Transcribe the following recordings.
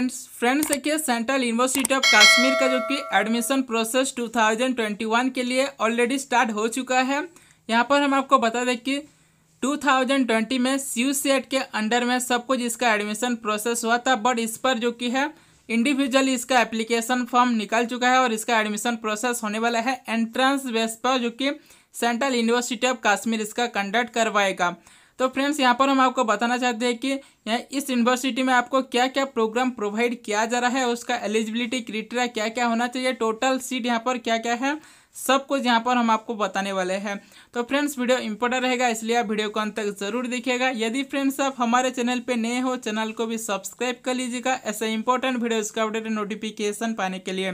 friends friends देखिए central university of Kashmir का जो कि एडमिशन प्रोसेस 2021 के लिए ऑलरेडी स्टार्ट हो चुका है यहाँ पर हम आपको बता दें कि 2020 में सी यू के अंडर में सब कुछ इसका एडमिशन प्रोसेस हुआ था बट इस पर जो कि है इंडिविजुअल इसका एप्लीकेशन फॉर्म निकल चुका है और इसका एडमिशन प्रोसेस होने वाला है एंट्रेंस बेस पर जो कि सेंट्रल यूनिवर्सिटी ऑफ कश्मीर इसका कंडक्ट करवाएगा तो फ्रेंड्स यहाँ पर हम आपको बताना चाहते हैं कि यहाँ इस यूनिवर्सिटी में आपको क्या क्या प्रोग्राम प्रोवाइड किया जा रहा है उसका एलिजिबिलिटी क्रिटेरिया क्या क्या होना चाहिए टोटल सीट यहाँ पर क्या क्या है सब कुछ यहाँ पर हम आपको बताने वाले हैं तो फ्रेंड्स वीडियो इंपॉर्टेंट रहेगा इसलिए आप वीडियो को अंत तक जरूर देखिएगा यदि फ्रेंड्स आप हमारे चैनल पे नए हो चैनल को भी सब्सक्राइब कर लीजिएगा ऐसे इंपॉर्टेंट वीडियो का अपडेट नोटिफिकेशन पाने के लिए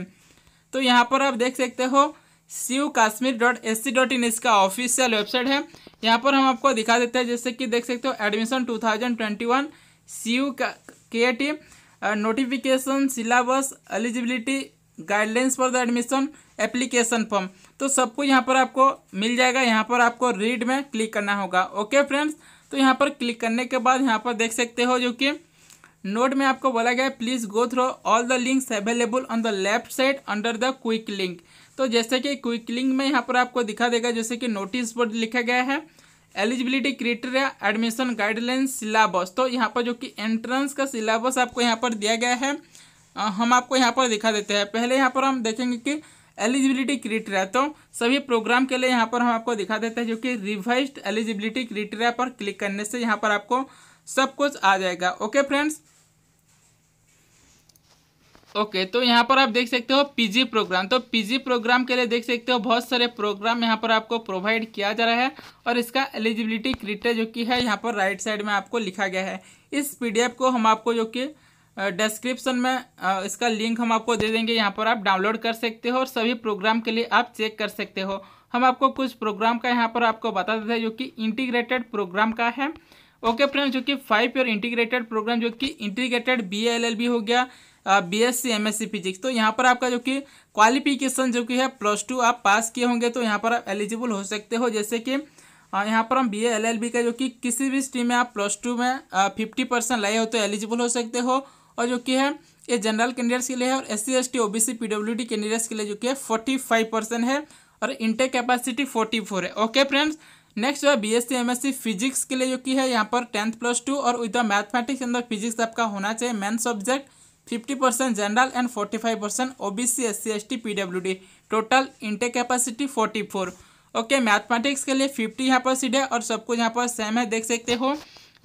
तो यहाँ पर आप देख सकते हो C U Kashmir dot S C dot in इसका ऑफिशियल वेबसाइट है यहाँ पर हम आपको दिखा देते हैं जैसे कि देख सकते हो admission two thousand twenty one C U K T notification syllabus eligibility guidelines for the admission application form तो सब कुछ यहाँ पर आपको मिल जाएगा यहाँ पर आपको रीड में क्लिक करना होगा ओके फ्रेंड्स तो यहाँ पर क्लिक करने के बाद यहाँ पर देख सकते हो जो कि नोट में आपको बोला गया है please go through all the links available on the left side under the quick link तो जैसे कि क्विकलिंग में यहाँ पर आपको दिखा देगा जैसे कि नोटिस बोर्ड लिखा गया है eligibility criteria admission guidelines syllabus तो यहाँ पर जो कि एंट्रेंस का सिलेबस आपको यहाँ पर दिया गया है हम आपको यहाँ पर दिखा देते हैं पहले यहाँ पर हम देखेंगे कि एलिजिबिलिटी क्रिटेरिया तो सभी प्रोग्राम के लिए यहाँ पर हम आपको दिखा देते हैं जो कि रिवाइज एलिजिबिलिटी क्रिटेरिया पर क्लिक करने से यहाँ पर आपको सब कुछ आ जाएगा ओके फ्रेंड्स ओके तो यहाँ पर आप देख सकते हो पीजी प्रोग्राम तो पीजी प्रोग्राम के लिए देख सकते हो बहुत सारे प्रोग्राम यहाँ पर आपको प्रोवाइड किया जा रहा है और इसका एलिजिबिलिटी क्रिटेरिया जो कि है यहाँ पर राइट साइड में आपको लिखा गया है इस पीडीएफ को हम आपको जो कि डिस्क्रिप्शन में इसका लिंक हम आपको दे देंगे यहाँ पर आप डाउनलोड कर सकते हो और सभी प्रोग्राम के लिए आप चेक कर सकते हो हम आपको कुछ प्रोग्राम का यहाँ पर आपको बता देते हैं जो कि इंटीग्रेटेड प्रोग्राम का है ओके फ्रेंड्स जो कि फाइव ईयर इंटीग्रेटेड प्रोग्राम जो कि integrated B L L B हो गया B S C M S C physics तो यहाँ पर आपका जो कि क्वालिफिकेशन जो कि है प्लस टू आप पास किए होंगे तो यहाँ पर आप एलिजिबल हो सकते हो जैसे कि यहाँ पर हम बी एल एल बी का जो कि किसी भी स्ट्रीम में आप प्लस टू में फिफ्टी परसेंट लाए हो तो एलिजिबल हो सकते हो और जो कि है ये जनरल कैंडिडेट्स के लिए है और S C S T O B C P W D candidates के लिए जो कि है फोर्टी फाइव परसेंट है और इंटेक कैपेसिटी फोर्टी फोर है ओके फ्रेंड्स नेक्स्ट जो है B S C M S C physics के लिए जो कि है यहाँ पर टेंथ प्लस टू और विद मैथमेटिक्स अंदर फिजिक्स आपका होना चाहिए main subject fifty percent general and forty five percent O B C S C S T P W D total intake capacity forty four okay mathematics के लिए fifty यहाँ पर seat है और सब कुछ यहाँ पर सेम है देख सकते हो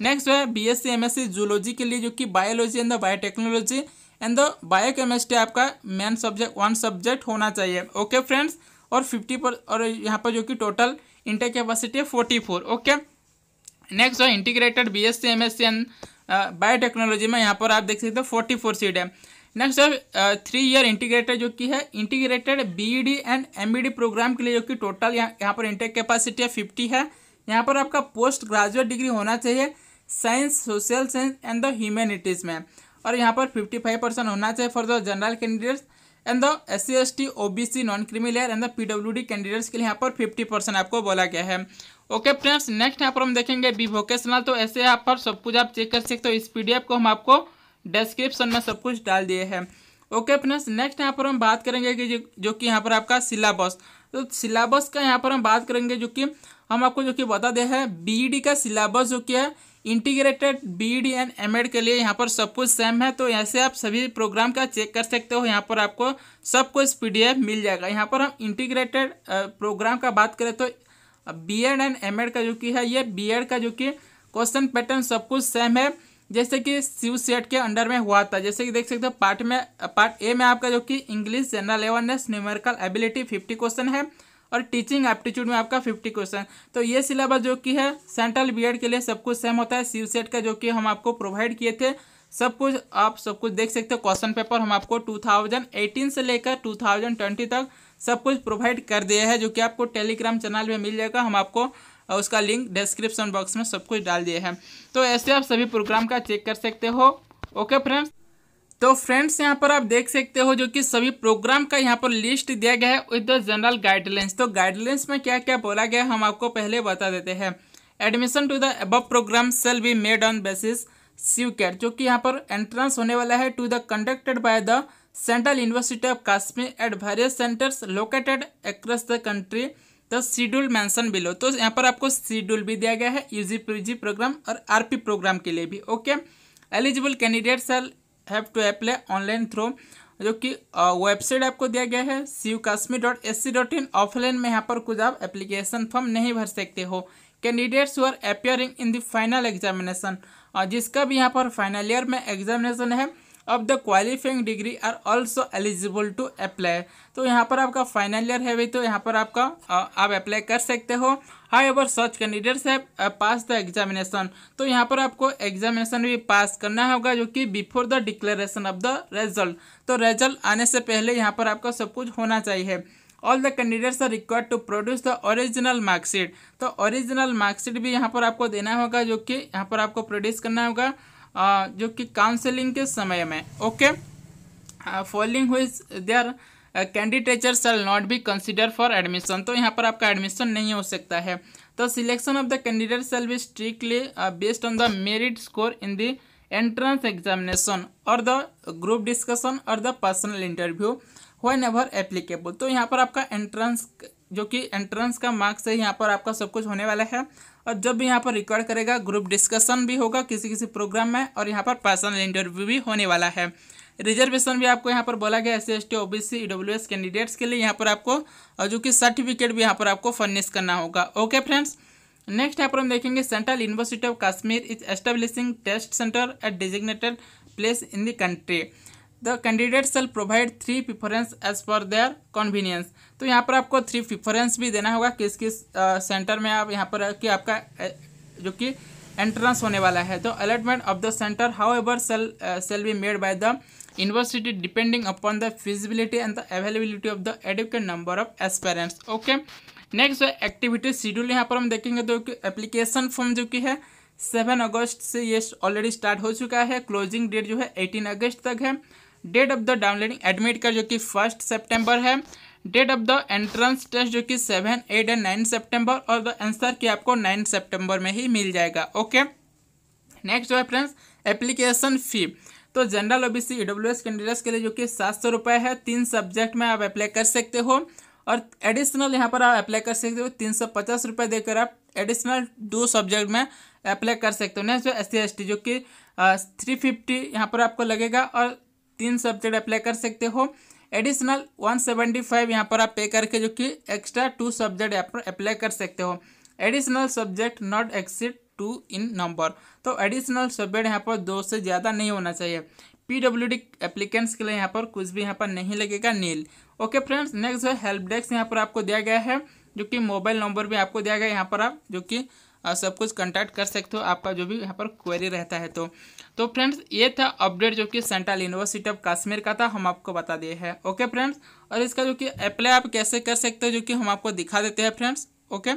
नेक्स्ट है B S C M S C zoology के लिए जो कि biology and the biotechnology and the chemistry आपका मेन सब्जेक्ट वन सब्जेक्ट होना चाहिए ओके फ्रेंड्स और फिफ्टी पर और यहाँ पर जो कि टोटल इंटेक कैपेसिटी है फोर्टी फोर ओके नेक्स्ट है integrated B S C M S C and biotechnology में यहाँ पर आप देख सकते हो फोर्टी फोर सीट है नेक्स्ट है थ्री ईयर इंटीग्रेटेड जो कि है integrated BEd and MEd programme के लिए जो कि टोटल यहाँ यहाँ पर इंटेक कैपेसिटी है फिफ्टी है यहाँ पर आपका पोस्ट ग्रेजुएट डिग्री होना चाहिए science social science and the humanities में और यहाँ पर फिफ्टी फाइव परसेंट होना चाहिए for the general candidates and the S C S T O B C non creamy layer and the P W D candidates के लिए यहाँ पर फिफ्टी परसेंट आपको बोला गया है ओके फ्रेंड्स नेक्स्ट यहाँ पर हम देखेंगे बी वोकेशनल तो ऐसे यहाँ पर सब कुछ आप चेक कर सकते हो इस पी डी एफ को हम आपको डिस्क्रिप्शन में सब कुछ डाल दिए हैं ओके फ्रेंड्स नेक्स्ट यहाँ पर हम बात करेंगे कि जो, जो कि यहाँ पर आपका सिलेबस तो सिलेबस का यहाँ पर हम बात करेंगे जो कि हम आपको जो कि बता दें हैं बी e का सिलेबस जो कि है इंटीग्रेटेड डी एंड एड के लिए यहाँ पर सब कुछ सेम है तो ऐसे आप सभी प्रोग्राम का चेक कर सकते हो यहाँ पर आपको सब कुछ पी मिल जाएगा यहाँ पर हम इंटीग्रेटेड प्रोग्राम का बात करें तो एड एंड एड का जो कि है ये एड e का जो कि क्वेश्चन पैटर्न सब कुछ सेम है जैसे कि सी सेट के अंडर में हुआ था जैसे कि देख सकते हो पार्ट में पार्ट ए में आपका जो कि English general awareness numerical ability fifty question है और टीचिंग एप्टीट्यूड में आपका फिफ्टी क्वेश्चन तो ये सिलेबस जो कि है सेंट्रल बी के लिए सब कुछ सेम होता है सी सेट का जो कि हम आपको प्रोवाइड किए थे सब कुछ आप सब कुछ देख सकते हो क्वेश्चन पेपर हम आपको 2018 से लेकर 2020 तक सब कुछ प्रोवाइड कर दिया है जो कि आपको टेलीग्राम चैनल में मिल जाएगा हम आपको उसका लिंक डिस्क्रिप्शन बॉक्स में सब कुछ डाल दिया है तो ऐसे आप सभी प्रोग्राम का चेक कर सकते हो ओके फ्रेंड्स तो फ्रेंड्स यहाँ पर आप देख सकते हो जो कि सभी प्रोग्राम का यहाँ पर लिस्ट दिया गया है विद द जनरल गाइडलाइंस तो गाइडलाइंस में क्या क्या बोला गया हम आपको पहले बता देते हैं admission to the above programme shall be made on basis सीव कैट जो कि यहाँ पर एंट्रेंस होने वाला है to be conducted by the central university of Kashmir at various centres located across the country the schedule mentioned below तो यहाँ पर आपको शेड्यूल भी दिया गया है यू जी प्रोग्राम और आर प्रोग्राम के लिए भी okay eligible candidates are have to apply online through जो कि वेबसाइट आपको दिया गया है C Kashmir dot S C dot in offline में यहाँ पर कुछ आप एप्लीकेशन फॉर्म नहीं भर सकते हो candidates were appearing in the final examination जिसका भी यहाँ पर फाइनल ईयर में एग्जामिनेशन है of the qualifying degree are also eligible to apply तो यहाँ पर आपका फाइनल ईयर है भी तो यहाँ पर आपका आप अप्लाई कर सकते हो हाई एवर सच कैंडिडेट्स है पास द एग्जामिनेशन तो यहाँ पर आपको एग्जामिनेशन भी पास करना होगा जो कि before the declaration of the result तो रिजल्ट आने से पहले यहाँ पर आपका सब कुछ होना चाहिए all the candidates are required to produce the original mark sheet तो ओरिजिनल मार्कशीट भी यहाँ पर आपको देना होगा जो कि यहाँ पर आपको प्रोड्यूस करना होगा जो कि काउंसलिंग के समय में ओके फॉलोइंग हुई their candidature shall not be consider for admission तो यहाँ पर आपका एडमिशन नहीं हो सकता है तो selection of the candidate shall be strictly based on the merit score in the entrance examination और द ग्रुप डिस्कशन और the personal interview wherever applicable तो यहाँ पर आपका एंट्रेंस जो कि एंट्रेंस का मार्क्स है यहाँ पर आपका सब कुछ होने वाला है और जब भी यहाँ पर रिकॉर्ड करेगा ग्रुप डिस्कशन भी होगा किसी किसी प्रोग्राम में और यहाँ पर पर्सनल इंटरव्यू भी होने वाला है रिजर्वेशन भी आपको यहाँ पर बोला गया S C S T O B C W S candidates के लिए यहाँ पर आपको और जो कि सर्टिफिकेट भी यहाँ पर आपको फर्निश करना होगा ओके फ्रेंड्स नेक्स्ट यहाँ पर हम देखेंगे central university of Kashmir is establishing test centre at designated place in the country the candidate shall provide three preference as per their convenience तो यहाँ पर आपको थ्री प्रिफरेंस भी देना होगा किस किस सेंटर में आप यहाँ पर कि आपका जो कि एंट्रेंस होने वाला है तो allotment of the centre however shall shall be made by the university depending upon the feasibility and the availability of the adequate number of aspirants okay next activity schedule यहाँ पर हम देखेंगे तो application form जो कि है seven अगस्त से ये ऑलरेडी स्टार्ट हो चुका है क्लोजिंग डेट जो है एटीन अगस्त तक है date of the downloading admit card जो कि फर्स्ट सेप्टेम्बर है date of the entrance test जो कि seven eight and nine September और द आंसर की आपको नाइन सेप्टेम्बर में ही मिल जाएगा ओके नेक्स्ट जो है फ्रेंड्स एप्लीकेशन फी तो जनरल ओबीसी ईडब्ल्यूएस कैंडिडेट्स के लिए जो कि सात सौ रुपये है तीन सब्जेक्ट में आप अप्लाई कर सकते हो और एडिशनल यहाँ पर आप अप्लाई कर सकते हो तीन सौ पचास रुपये देकर आप एडिशनल दो सब्जेक्ट में अप्लाई कर सकते हो नेक्स्ट जो एस सी एस टी जो कि थ्री फिफ्टी यहाँ पर आपको लगेगा और तीन सब्जेक्ट अप्लाई कर सकते हो एडिशनल 175 सेवेंटी फाइव यहाँ पर आप पे करके जो कि एक्स्ट्रा टू सब्जेक्ट यहाँ पर अप्लाई कर सकते हो additional subject not exceed two in number तो एडिशनल सब्जेक्ट यहाँ पर दो से ज़्यादा नहीं होना चाहिए पी डब्ल्यू डी एप्लीकेंट्स के लिए यहाँ पर कुछ भी यहाँ पर नहीं लगेगा नील ओके फ्रेंड्स नेक्स्ट है हेल्प डेस्क यहाँ पर आपको दिया गया है जो कि मोबाइल नंबर भी आपको दिया गया है यहाँ पर आप जो कि और सब कुछ कंटैक्ट कर सकते हो आपका जो भी यहाँ पर क्वेरी रहता है तो तो फ्रेंड्स ये था अपडेट जो कि सेंट्रल यूनिवर्सिटी ऑफ कश्मीर का था हम आपको बता दिए हैं ओके फ्रेंड्स और इसका जो कि अप्लाई आप कैसे कर सकते हो जो कि हम आपको दिखा देते हैं फ्रेंड्स ओके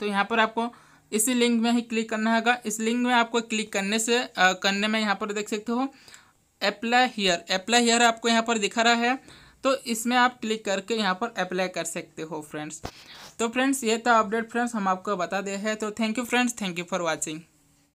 तो यहाँ पर आपको इसी लिंक में ही क्लिक करना होगा इस लिंक में आपको क्लिक करने से आ, करने में यहाँ पर देख सकते हो अप्लाई हेयर अप्लाई हेयर आपको यहाँ पर दिखा रहा है तो इसमें आप क्लिक करके यहाँ पर अप्लाई कर सकते हो फ्रेंड्स तो फ्रेंड्स ये था अपडेट फ्रेंड्स हम आपको बता दिया है तो thank you friends thank you for watching